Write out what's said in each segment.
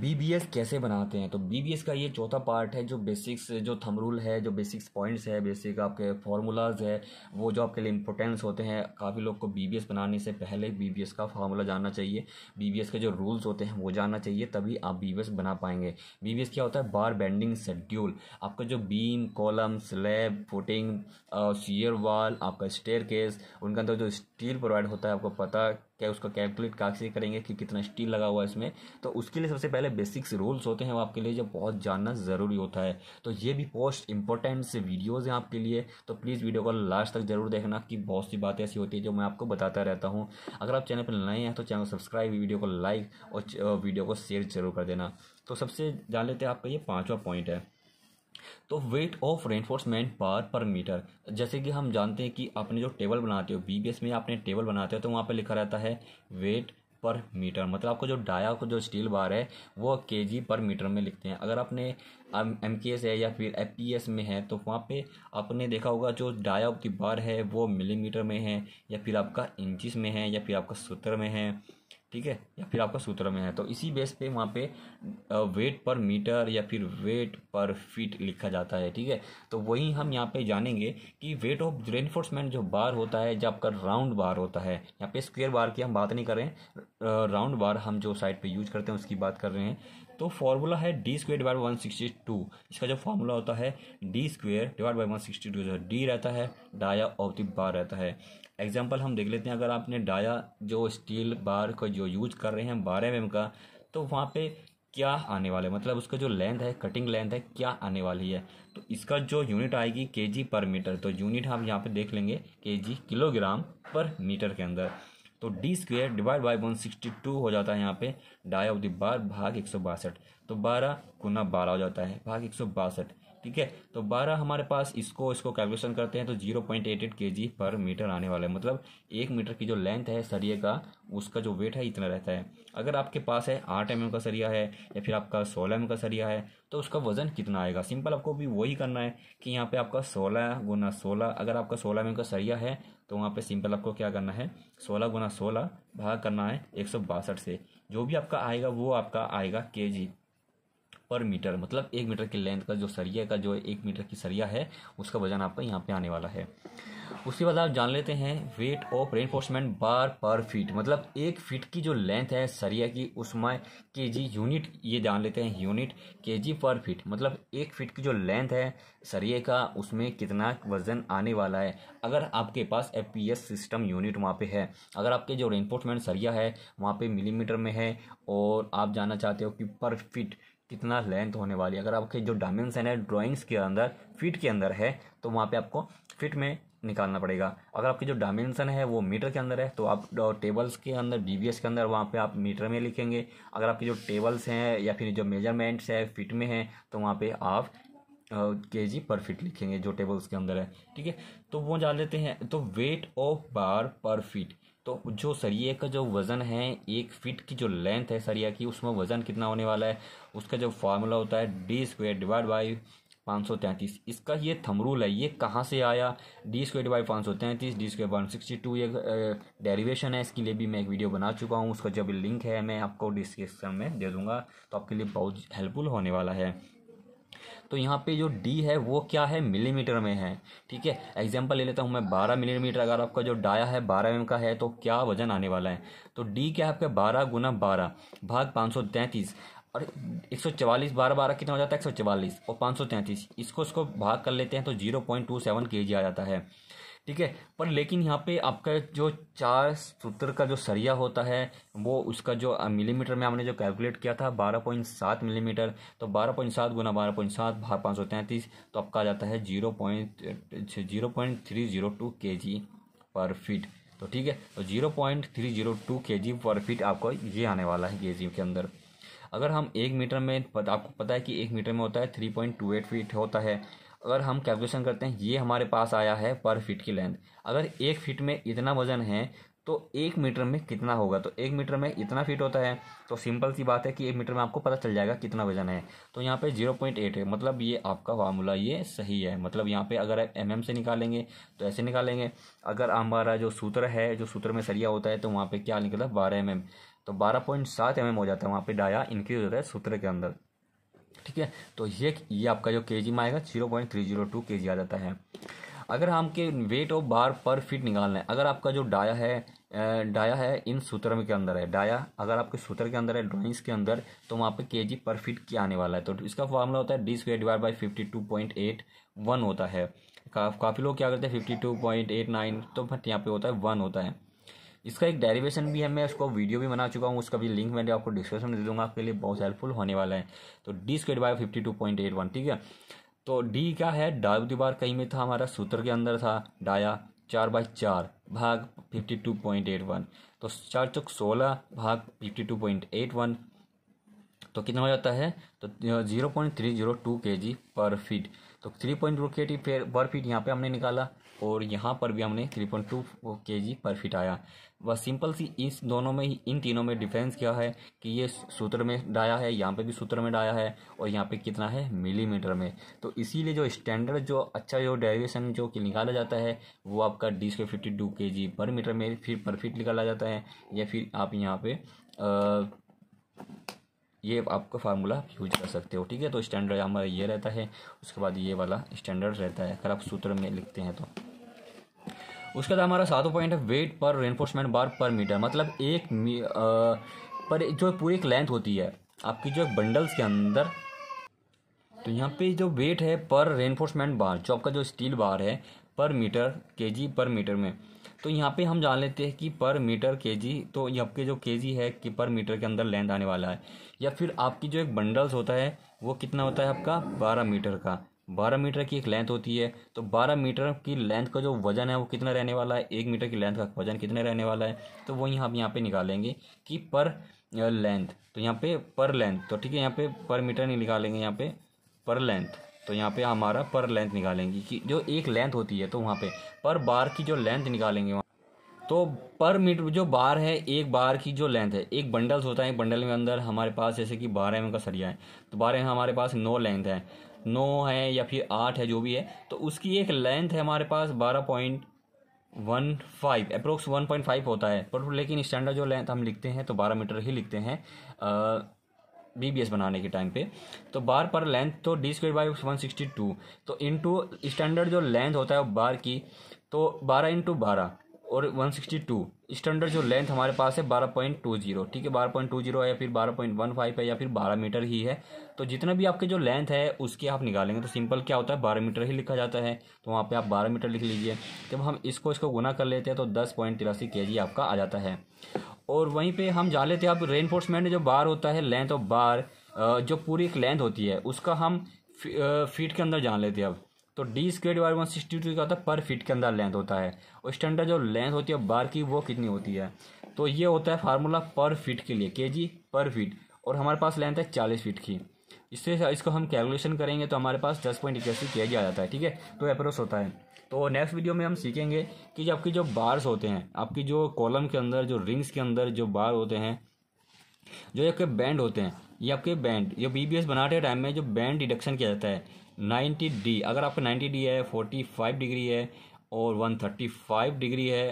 B कैसे बनाते हैं तो बी का ये चौथा पार्ट है जो बेसिक्स जो थम रूल है जो बेसिक्स पॉइंट्स है बेसिक आपके फार्मूलाज है वो जो आपके लिए इंपॉर्टेंस होते हैं काफ़ी लोग को बी बनाने से पहले बी का फार्मूला जानना चाहिए बी के जो रूल्स होते हैं वो जानना चाहिए तभी आप बी बना पाएंगे बी क्या होता है बार बैंडिंग शेड्यूल आपका जो beam column slab footing shear wall आपका स्टेयर केस उनके अंदर जो स्टील प्रोवाइड होता है आपको पता क्या उसका कैलकुलेट कैसे करेंगे कि कितना स्टील लगा हुआ है इसमें तो उसके लिए सबसे पहले बेसिक्स रूल्स होते हैं वो आपके लिए जो बहुत जानना ज़रूरी होता है तो ये भी पोस्ट इंपॉर्टेंट से वीडियोज़ हैं आपके लिए तो प्लीज़ वीडियो को लास्ट तक जरूर देखना कि बहुत सी बातें ऐसी होती है जो मैं आपको बताता रहता हूँ अगर आप चैनल पर नए हैं तो चैनल को सब्सक्राइब वीडियो को लाइक और वीडियो को शेयर जरूर कर देना तो सबसे जान लेते हैं आपका ये पाँचवा पॉइंट है तो वेट ऑफ रेनफोर्समेंट पर पर मीटर जैसे कि हम जानते हैं कि आपने जो टेबल बनाते हो बी में आपने टेबल बनाते हो तो वहाँ पर लिखा रहता है वेट पर मीटर मतलब आपको जो डाया को जो स्टील बार है वो के जी पर मीटर में लिखते हैं अगर आपने एम के एस है या फिर एफ पी एस में है तो वहाँ पे आपने देखा होगा जो डाया की बार है वो मिलीमीटर में है या फिर आपका इंचिस में है या फिर आपका सूत्र में है ठीक है या फिर आपका सूत्र में है तो इसी बेस पे वहाँ पे वेट पर मीटर या फिर वेट पर फीट लिखा जाता है ठीक है तो वही हम यहाँ पे जानेंगे कि वेट ऑफ रेनफोर्समेंट जो बार होता है जब आपका राउंड बार होता है यहाँ पे स्क्वेयर बार की हम बात नहीं कर रहे हैं राउंड बार हम जो साइड पे यूज करते हैं उसकी बात कर रहे हैं तो फॉर्मूला है D square divide one sixty two इसका जो फॉर्मूला होता है D square divide by one sixty two जो डी रहता है डाया ऑफ द बार रहता है एग्जाम्पल हम देख लेते हैं अगर आपने डाया जो स्टील बार का जो यूज कर रहे हैं बारह एम mm का तो वहाँ पे क्या आने वाला है मतलब उसका जो लेंथ है कटिंग लेंथ है क्या आने वाली है तो इसका जो यूनिट आएगी के जी पर मीटर तो यूनिट हम यहाँ पे देख लेंगे के जी किलोग्राम पर मीटर के अंदर तो D square divide by one sixty two हो जाता है यहाँ पे डाई ऑफ द बार भाग एक सौ बासठ तो बारह गुना बारह हो जाता है भाग एक सौ बासठ ठीक है तो बारह हमारे पास इसको इसको कैलकुलेशन करते हैं तो जीरो पॉइंट एट एट के जी पर मीटर आने वाला है मतलब एक मीटर की जो लेंथ है सरिये का उसका जो वेट है इतना रहता है अगर आपके पास है आठ एम का सरिया है या फिर आपका सोलह एम का सरिया है तो उसका वजन कितना आएगा सिंपल आपको भी वही करना है कि यहाँ पे आपका सोलह गुना सोलह अगर आपका सोलह एम का सरिया है तो वहाँ पे सिंपल आपको क्या करना है सोलह गुना सोलह भाग करना है एक से जो भी आपका आएगा वो आपका आएगा के जी पर मीटर मतलब एक मीटर की लेंथ का जो सरिया का जो एक मीटर की सरिया है उसका वजन आपका यहाँ पे आने वाला है उसके बाद आप जान लेते हैं वेट ऑफ रेनफोर्समेंट बार पर फीट मतलब एक फीट की जो लेंथ है सरिया की उसमें के जी यूनिट ये जान लेते हैं यूनिट के जी पर फीट मतलब एक फीट की जो लेंथ है सरिया का उसमें कितना वजन आने वाला है अगर आपके पास F P S system unit वहाँ पे है अगर आपके जो रेनफोर्समेंट सरिया है वहाँ पे मिलीमीटर में है और आप जानना चाहते हो कि पर फीट कितना लेंथ होने वाली है अगर आपके जो डायमेंसन है ड्राइंग्स के अंदर फीट के अंदर है तो वहाँ पे आपको फीट में निकालना पड़ेगा अगर आपकी जो डायमेंसन है वो मीटर के अंदर है तो आप टेबल्स के अंदर डी के अंदर वहाँ पे आप मीटर में लिखेंगे अगर आपकी जो टेबल्स हैं या फिर जो मेजरमेंट्स है फिट में हैं तो वहाँ पे आप के जी पर फिट लिखेंगे जो टेबल्स के अंदर है ठीक है तो वो जान लेते हैं तो वेट ऑफ बार पर फिट तो जो सरिये का जो वज़न है एक फिट की जो लेंथ है सरिया की उसमें वज़न कितना होने वाला है उसका जो फार्मूला होता है डी स्क्वेयर डिवाइड बाई पाँच सौ तैंतीस इसका ये थमरूल है ये कहाँ से आया डी स्क्वेयर बाई पाँच सौ तैंतीस D square by sixty two ये डेरिवेशन है इसके लिए भी मैं एक वीडियो बना चुका हूँ उसका जब लिंक है मैं आपको डिस्क्रिप्शन में दे दूँगा तो आपके लिए बहुत हेल्पफुल होने वाला है तो यहाँ पे जो डी है वो क्या है मिलीमीटर में है ठीक है एग्जाम्पल ले लेता हूँ मैं 12 मिलीमीटर अगर आपका जो डाया है 12 एम का है तो क्या वजन आने वाला है तो डी क्या है आपका 12 गुना बारह भाग पाँच और एक सौ चवालीस बारह बारह कितना हो जाता है एक सौ चवालीस और पाँच सौ तैंतीस इसको इसको भाग कर लेते हैं तो जीरो पॉइंट टू सेवन के जी आ जाता है ठीक है पर लेकिन यहाँ पे आपका जो चार सूत्र का जो सरिया होता है वो उसका जो मिलीमीटर में हमने जो कैलकुलेट किया था बारह पॉइंट सात मिलीमीटर तो बारह पॉइंट सात गुना बारह पॉइंट सात भाग पाँच सौ तैंतीस तो आपका आ जाता है zero point zero point three zero two K G per feet तो ठीक है तो zero point three zero two K G per feet आपको ये आने वाला है के जी के अंदर अगर हम एक मीटर में आपको पता है कि एक मीटर में होता है three point two eight feet होता है अगर हम कैलकुलेशन करते हैं ये हमारे पास आया है पर फीट की लेंथ अगर एक फीट में इतना वजन है तो एक मीटर में कितना होगा तो एक मीटर में इतना फीट होता है तो सिंपल सी बात है कि एक मीटर में आपको पता चल जाएगा कितना वजन है तो यहाँ पे जीरो पॉइंट एट है मतलब ये आपका फार्मूला ये सही है मतलब यहाँ पे अगर आप एम एम से निकालेंगे तो ऐसे निकालेंगे अगर हमारा जो सूत्र है जो सूत्र में सरिया होता है तो वहाँ पर क्या निकला बारह एम mm. एम तो बारह पॉइंट सात एम mm एम हो जाता है वहाँ पर डाया इंक्रीज होता है सूत्र के अंदर ठीक है तो ये ये आपका जो के जी में आएगा zero point three zero two K G आ जाता है अगर हम के वेट ऑफ बार पर फीट निकालना है अगर आपका जो डाया है डाया है इन सूत्र के अंदर है डाया अगर आपके सूत्र के अंदर है ड्राइंग्स के अंदर तो वहाँ पे के जी पर फीट क्या आने वाला है तो इसका फॉर्मूला होता है D square divide by fifty two point eight one होता है का, काफ़ी लोग क्या करते हैं fifty two point eight nine तो यहाँ पे होता है वन होता है इसका एक डेरिवेशन भी है मैं उसको वीडियो भी बना चुका हूँ उसका भी लिंक मैंने आपको डिस्क्रिप्शन में दे दूंगा आपके लिए बहुत हेल्पफुल होने वाला है तो D square by fifty two point eight one ठीक है तो डी क्या है डायू दीवार कहीं में था हमारा सूत्र के अंदर था डाया चार बाई चार भाग fifty two point eight one तो चार चौक सोलह भाग fifty two point eight one तो कितना हो जाता है तो zero point three zero two K G per feet तो three point to K G per feet यहाँ पे हमने निकाला और यहाँ पर भी हमने three point to K G per feet आया बस सिंपल सी इस दोनों में ही इन तीनों में डिफरेंस क्या है कि ये सूत्र में डाया है यहाँ पे भी सूत्र में डाया है और यहाँ पे कितना है मिलीमीटर में तो इसीलिए जो स्टैंडर्ड जो अच्छा जो डेरिवेशन जो कि निकाला जाता है वो आपका D square fifty to K G पर मीटर में फिर पर फीट निकाला जाता है या फिर आप यहाँ पे आ, ये आपका फार्मूला यूज कर सकते हो ठीक है तो स्टैंडर्ड हमारा ये रहता है उसके बाद ये वाला स्टैंडर्ड रहता है अगर आप सूत्र में लिखते हैं तो उसके बाद हमारा सातों पॉइंट है वेट पर रेनफोर्समेंट बार पर मीटर मतलब एक मी, आ, पर जो पूरी एक लेंथ होती है आपकी जो बंडल्स के अंदर तो यहाँ पे जो वेट है पर रेनफोर्समेंट बार जो आपका जो स्टील बार है पर मीटर केजी पर मीटर में तो यहाँ पे हम जान लेते हैं कि पर मीटर केजी तो यहाँ के जो केजी है कि पर मीटर के अंदर लेंथ आने वाला है या फिर आपकी जो एक बंडल्स होता है वो कितना होता है आपका बारह मीटर का बारह मीटर की एक लेंथ होती है तो बारह मीटर की लेंथ का जो वजन है वो कितना रहने वाला है एक मीटर की लेंथ का वजन कितना रहने वाला है तो वही हम यहाँ पर निकालेंगे कि पर लेंथ तो यहाँ पर लेंथ तो ठीक है यहाँ पर मीटर नहीं निकालेंगे यहाँ पर लेंथ तो यहाँ पे हमारा पर लेंथ निकालेंगे कि जो एक लेंथ होती है तो वहाँ पे पर बार की जो लेंथ निकालेंगे वहाँ तो पर मीटर जो बार है एक बार की जो लेंथ है एक बंडल्स होता है एक बंडल में अंदर हमारे पास जैसे कि बारह एम का सरिया है तो बारह एम हमारे पास नौ लेंथ है नौ है या फिर आठ है जो भी है तो उसकी एक लेंथ है हमारे पास बारह point one five approx one point five होता है पर लेकिन स्टैंडर्ड जो लेंथ हम लिखते हैं तो बारह मीटर ही लिखते हैं आ, बी बनाने के टाइम पे तो बार पर लेंथ तो D square by one sixty two तो इंटू स्टैंडर्ड जो लेंथ होता है बार की तो बारह इंटू बारह और वन सिक्सटी टू स्टैंडर्ड जो लेंथ हमारे पास है बारह पॉइंट टू जीरो ठीक है बारह जीरो है या फिर बारह पॉइंट वन फाइव है या फिर बारह मीटर ही है तो जितना भी आपके जो लेंथ है उसके आप निकालेंगे तो सिंपल क्या होता है बारह मीटर ही लिखा जाता है तो वहाँ पे आप बारह मीटर लिख लीजिए जब हम इसको इसको गुना कर लेते हैं तो दस पॉइंट तिरासी के जी आपका आ जाता है और वहीं पे हम जा लेते हैं अब रेनफोर्समेंट जो बार होता है लेंथ ऑफ बार जो पूरी एक लेंथ होती है उसका हम फीट के अंदर जान लेते हैं अब तो D square by one sixty two का होता है पर फीट के अंदर लेंथ होता है और स्टैंडर्ड जो लेंथ होती है बार की वो कितनी होती है तो ये होता है फार्मूला पर फीट के लिए के जी पर फीट और हमारे पास लेंथ है चालीस फीट की इससे इसको हम कैलकुलेशन करेंगे तो हमारे पास दस पॉइंट इक्यासी के जी आ जाता है ठीक है तो अप्रोच होता है तो नेक्स्ट वीडियो में हम सीखेंगे कि जो आपकी जो बार्स होते हैं आपकी जो कॉलम के अंदर जो रिंग्स के अंदर जो बार होते हैं जो आपके बैंड होते हैं ये आपके बैंड ये बी बी एस बनाते टाइम में जो बैंड डिडक्शन किया जाता है नाइन्टी डी अगर आपका नाइन्टी डी है फोर्टी फाइव डिग्री है और वन थर्टी फाइव डिग्री है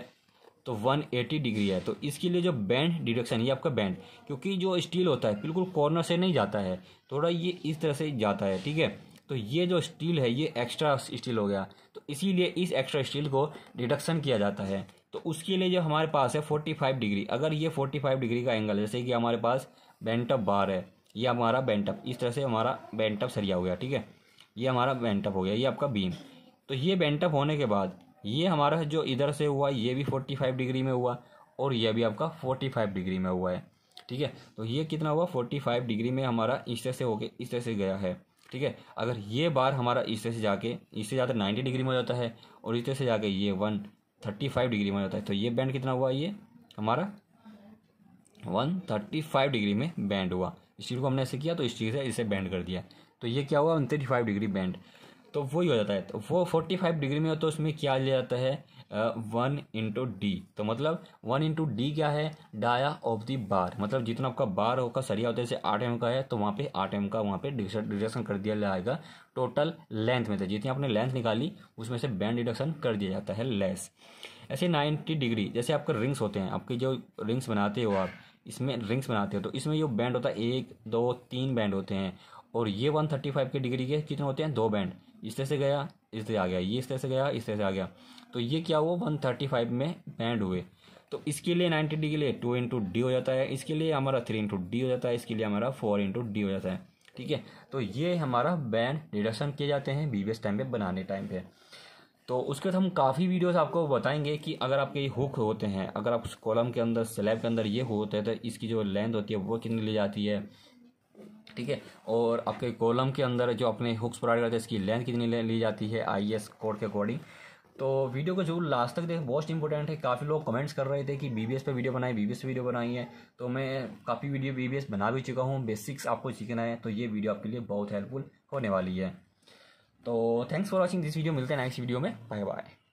तो वन एटी डिग्री है तो इसके लिए जो बैंड डिडक्शन ये आपका बैंड क्योंकि जो स्टील होता है बिल्कुल कॉर्नर से नहीं जाता है थोड़ा ये इस तरह से जाता है ठीक है तो ये जो स्टील है ये एक्स्ट्रा स्टील हो गया इसीलिए इस एक्स्ट्रा स्टील को डिडक्शन किया जाता है तो उसके लिए जो हमारे पास है फोर्टी फाइव डिग्री अगर ये फोर्टी फाइव डिग्री का एंगल जैसे कि हमारे पास बेंटअप बार है ये हमारा बेंटअप इस तरह से हमारा बेंटअप सरिया हो गया ठीक है ये हमारा बेंटअप हो गया ये आपका बीम तो ये बेंटअप होने के बाद ये हमारा जो इधर से हुआ ये भी फोर्टी फाइव डिग्री में हुआ और यह भी आपका फोर्टी फाइव डिग्री में हुआ है ठीक है तो ये कितना हुआ फोर्टी फाइव डिग्री में हमारा इस तरह से होके इस तरह से गया है ठीक है अगर ये बार हमारा इससे से जाके इससे जाकर नाइन्टी डिग्री में हो जाता है और इससे से जाके ये वन थर्टी फाइव डिग्री में हो जाता है तो ये बैंड कितना हुआ ये हमारा वन थर्टी फाइव डिग्री में बैंड हुआ इस चीज़ को हमने ऐसे किया तो इस चीज़ से इसे बैंड कर दिया तो ये क्या हुआ one thirty five degree bend तो वही हो जाता है तो वो फोर्टी फाइव डिग्री में हो तो उसमें क्या लिया जाता है वन इंटू डी तो मतलब वन इंटू डी क्या है डाया ऑफ दी बार मतलब जितना आपका बार होगा सरिया होता है जैसे आठ एम का है तो वहाँ पे आठ एम का वहाँ पे डिडक्शन कर दिया जाएगा टोटल लेंथ में तो जितनी आपने लेंथ निकाली उसमें से बैंड डिडक्शन कर दिया जाता है लेस ऐसे नाइन्टी डिग्री जैसे आपके रिंग्स होते हैं आपकी जो रिंग्स बनाते हो आप इसमें रिंग्स बनाते हो तो इसमें जो बैंड होता है एक दो तीन बैंड होते हैं और ये वन थर्टी फाइव की डिग्री के कितने होते हैं दो बैंड इस तरह से गया इस तरह आ गया ये इस तरह से गया इस तरह से आ गया तो ये क्या हुआ वन थर्टी फाइव में बैंड हुए तो इसके लिए नाइन्टी डी के लिए टू इंटू डी हो जाता है इसके लिए हमारा थ्री इंटू डी हो जाता है इसके लिए हमारा फोर इंटू डी हो जाता है ठीक है तो ये हमारा बैंड डिडक्शन किए जाते हैं बीबीएस टाइम पे बनाने टाइम पे तो उसके बाद हम काफ़ी वीडियोस आपको बताएंगे कि अगर आपके ये हुक होते हैं अगर आप उस कॉलम के अंदर स्लैब के अंदर ये होते हैं तो इसकी जो लेंथ होती है वो कितनी ली जाती है ठीक है और आपके कॉलम के अंदर जो अपने हुक्स प्रोवाइड करते हैं इसकी लेंथ कितनी ले ली जाती है आई एस कोड के अकॉर्डिंग तो वीडियो को जरूर लास्ट तक देख मोस्ट इंपॉर्टेंट है काफ़ी लोग कमेंट्स कर रहे थे कि बी बी एस पर वीडियो बनाए बी बी एस वीडियो बनाई है तो मैं काफ़ी वीडियो बी बी एस बना भी चुका हूँ बेसिक्स आपको सीखना है तो ये वीडियो आपके लिए बहुत हेल्पफुल होने वाली है तो thanks for watching this video मिलते हैं नेक्स्ट वीडियो में बाय बाय